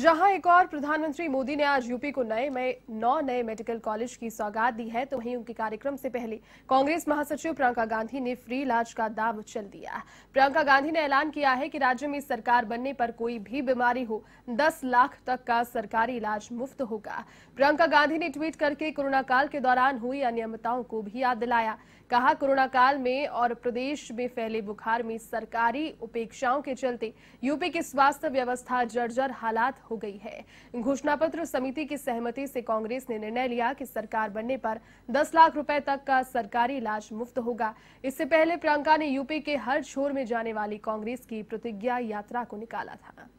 जहां एक और प्रधानमंत्री मोदी ने आज यूपी को नए में नौ नए मेडिकल कॉलेज की सौगात दी है तो वहीं उनके कार्यक्रम से पहले कांग्रेस महासचिव प्रियंका गांधी ने फ्री इलाज का दाव चल दिया प्रियंका गांधी ने ऐलान किया है कि राज्य में सरकार बनने पर कोई भी बीमारी हो 10 लाख तक का सरकारी इलाज मुफ्त होगा प्रियंका गांधी ने ट्वीट करके कोरोना काल के दौरान हुई अनियमितताओं को भी याद दिलाया कहा कोरोना काल में और प्रदेश में फैले बुखार में सरकारी उपेक्षाओं के चलते यूपी की स्वास्थ्य व्यवस्था जर्जर हालात हो गई है घोषणा पत्र समिति की सहमति से कांग्रेस ने निर्णय लिया कि सरकार बनने पर 10 लाख रुपए तक का सरकारी इलाज मुफ्त होगा इससे पहले प्रियंका ने यूपी के हर छोर में जाने वाली कांग्रेस की प्रतिज्ञा यात्रा को निकाला था